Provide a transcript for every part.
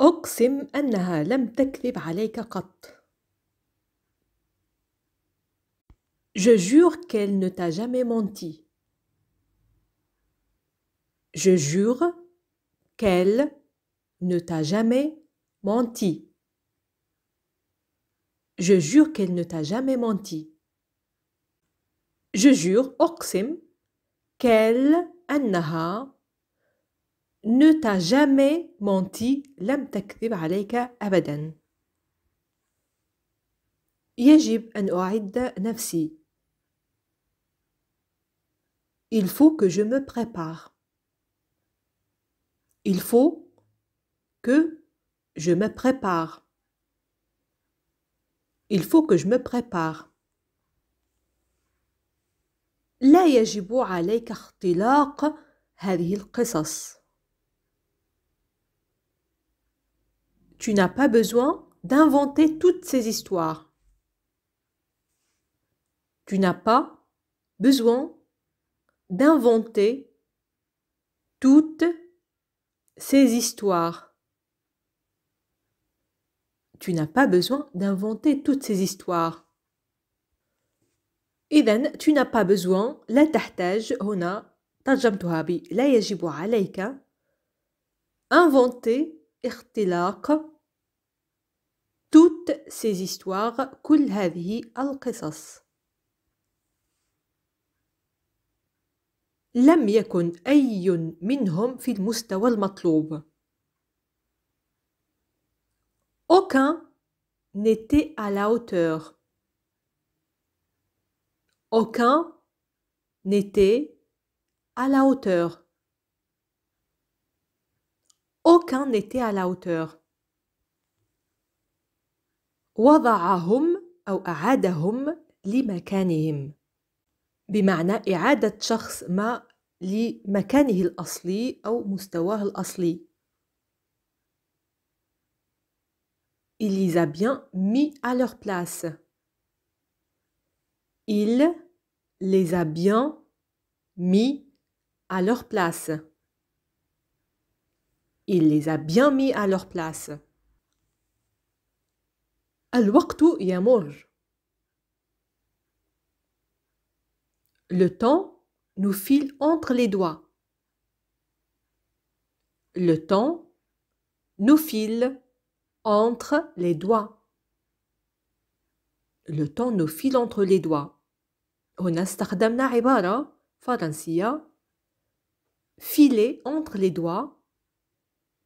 أقسم أنها لم تكذب عليك قط. Je jure qu'elle ne t'a jamais menti. Je jure qu'elle ne t'a jamais menti. Je jure qu'elle ne t'a jamais menti. Je jure, Oxim. qu'elle, annaha ne t'a jamais menti lam تكذب alayka abadan. Yajib أن nafsi. Il faut que je me prépare. Il faut que je me prépare. Il faut que je me prépare. لا يجب عليك اختلاق هذه القصص. tu n'as pas besoin d'inventer toutes ces histoires. Tu n'as pas besoin d'inventer toutes ces histoires. Tu n'as pas besoin d'inventer toutes ces histoires. إذا tu n'as pas besoin la تحتاج هنا ترجمتها ب لا يجب عليك inventer اختلاق توت سيز استوار كل هذه القصص لم يكن أي منهم في المستوى المطلوب Aucun نتي على la hauteur. نتي على à aucun n'était à la hauteur ouvah ahum ou ahadahum li mekanihim Bimana, mana ehadat chokhs ma li mekanihihl asli ou mustawahil asli il les a bien mis à leur place il les a bien mis à leur place il les a bien mis à leur place. Le temps nous file entre les doigts. Le temps nous file entre les doigts. Le temps nous file entre les doigts. On a استخدمنا عبارة فرنسية filer entre les doigts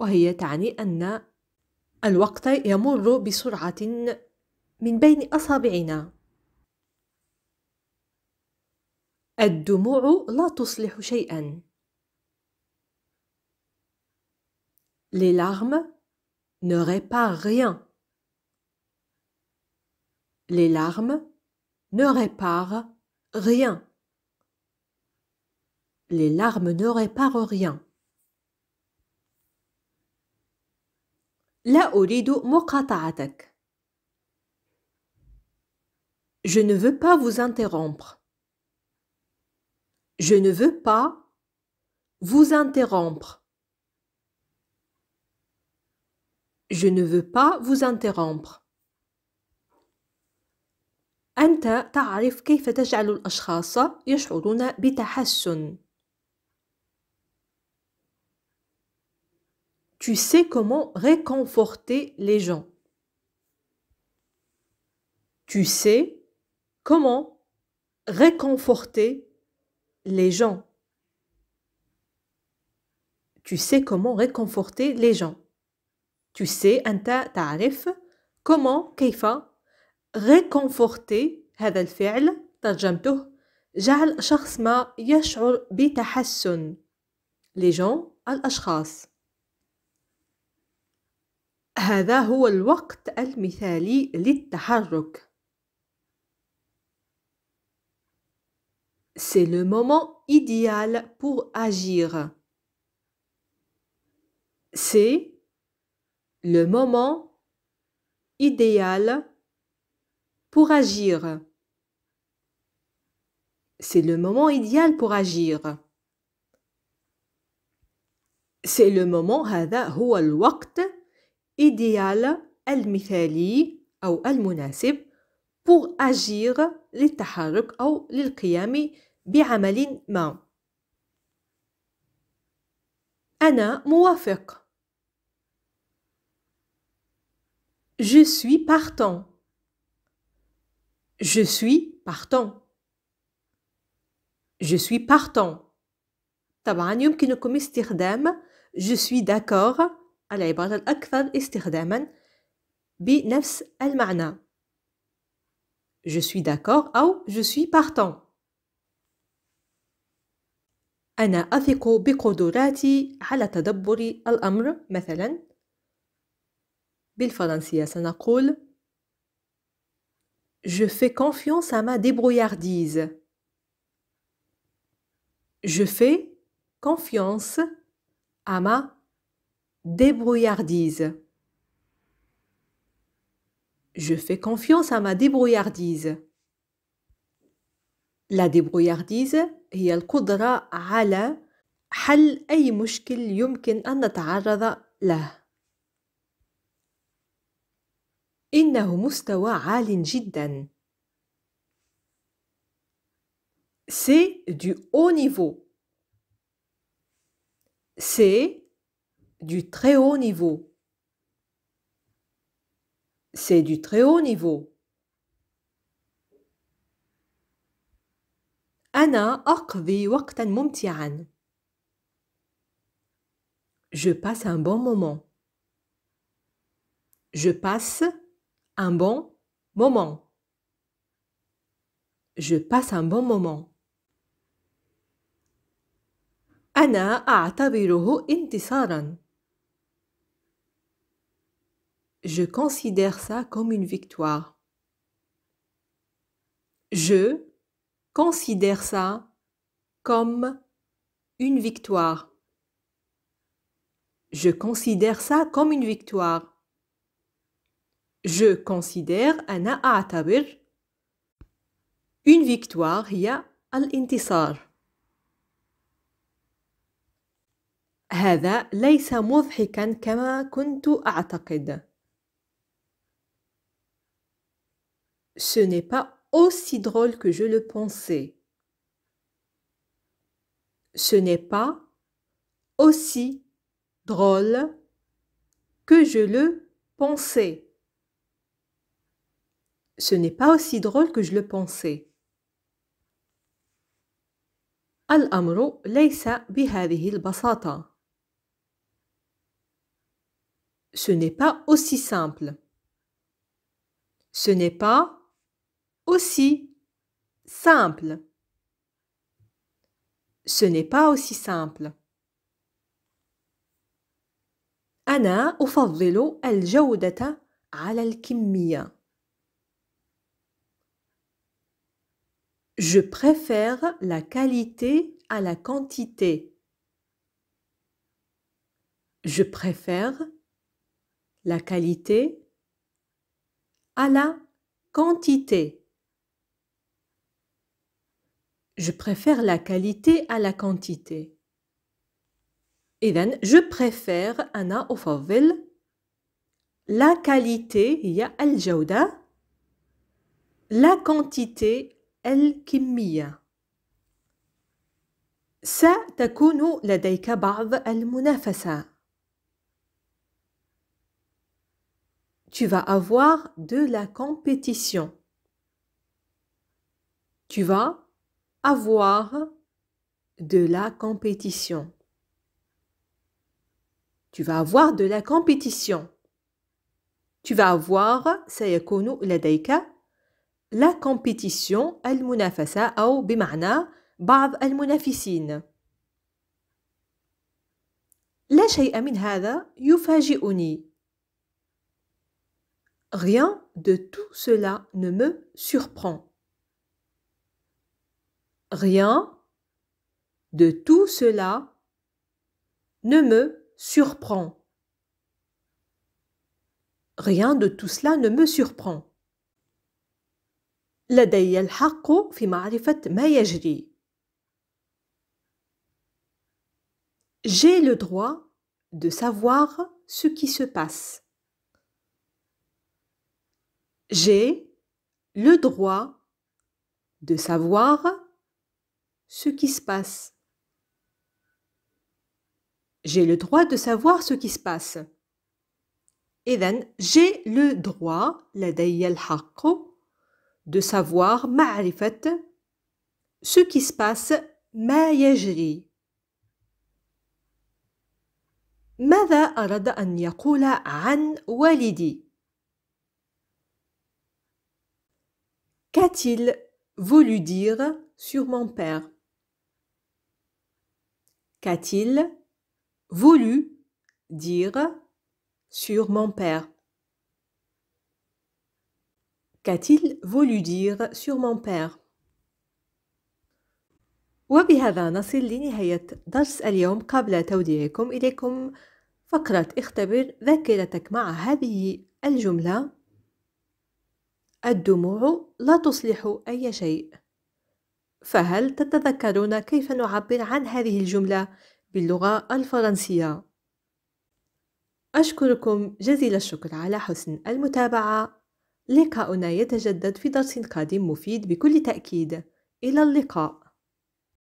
وهي تعني أن الوقت يمر بسرعة من بين أصابعنا الدموع لا تصلح شيئا Les larmes ne réparent rien. Les larmes ne réparent rien. Les larmes ne réparent rien. لا أريد Je ne veux pas vous interrompre. Je ne veux pas vous interrompre. Je ne veux pas vous interrompre. أنت تعرف كيف تجعل الأشخاص يشعرون بتحسن. tu sais comment réconforter les gens. Tu sais comment réconforter les gens. Tu sais comment réconforter les gens. Tu sais, Anta Tarif, comment kayfa, réconforter هذا الفعل ترجمته جعل شخص ما les gens Ashras. هذا هو الوقت المثالي للتحرك. C'est le moment idéal pour agir. C'est le moment idéal pour agir. C'est le moment idéal pour agir. C'est le moment idéal, ou le المناسب pour agir للتحرك أو للقيام بعمل ما أنا موافق Je suis partant. Je suis partant. Je suis partant. طبعا يمكنكم استخدام je suis d'accord العبارة الأكثر استخداما بنفس المعنى Je suis d'accord أو Je suis partant أنا أثق بقدراتي على تدبر الأمر مثلا بالفرنسية سنقول Je fais confiance à ma débrouillardise. Je fais confiance à ma débrouillardise. Je fais confiance à ma débrouillardise. La débrouillardise هي la على حل أي مشكل يمكن أن نتعرض له. إنه مستوى C'est du haut niveau. C'est du très haut niveau. C'est du très haut niveau. أنا أقضي وقتا ممتعا. Je passe un bon moment. Je passe un bon moment. Je passe un bon moment. أنا أعتبره je considère ça comme une victoire. Je considère ça comme une victoire. Je considère ça comme une victoire. Je considère un Atabir une victoire al Intisar. هذا ليس مضحكا كما Kuntu pensais. Ce n'est pas aussi drôle que je le pensais. Ce n'est pas aussi drôle que je le pensais. Ce n'est pas aussi drôle que je le pensais. الأمر Ce n'est pas aussi simple. Ce n'est pas aussi simple. Ce n'est pas aussi simple. Je préfère la qualité à la quantité. Je préfère la qualité à la quantité. Je préfère la qualité à la quantité. إذا je préfère ou أفضل la qualité al jauda la quantité الكمية la لديك al munafasa. tu vas avoir de la compétition tu vas avoir de la compétition. Tu vas avoir de la compétition. Tu vas avoir سيكون لديك la compétition المنافسة Bimana Bab al المنافسين. La Rien de tout cela ne me surprend. Rien de tout cela ne me surprend. Rien de tout cela ne me surprend. J'ai le droit de savoir ce qui se passe. J'ai le droit de savoir ce qui se passe. J'ai le droit de savoir ce qui se passe. إذا j'ai le droit لدي الحق de savoir معرفة ce qui se passe ما يجري ماذا qua Qu'a-t-il voulu dire sur mon père qu'a-t-il voulu dire sur mon père Qu'a-t-il voulu dire sur mon père وبهذا نصل لنهاية درس اليوم قبل توديعكم إليكم فقرة اختبر ذاكرتك مع هذه الجملة الدموع لا تصلح أي شيء فهل تتذكرون كيف نعبر عن هذه الجملة باللغة الفرنسية؟ أشكركم جزيل الشكر على حسن المتابعة لقاؤنا يتجدد في درس قادم مفيد بكل تأكيد إلى اللقاء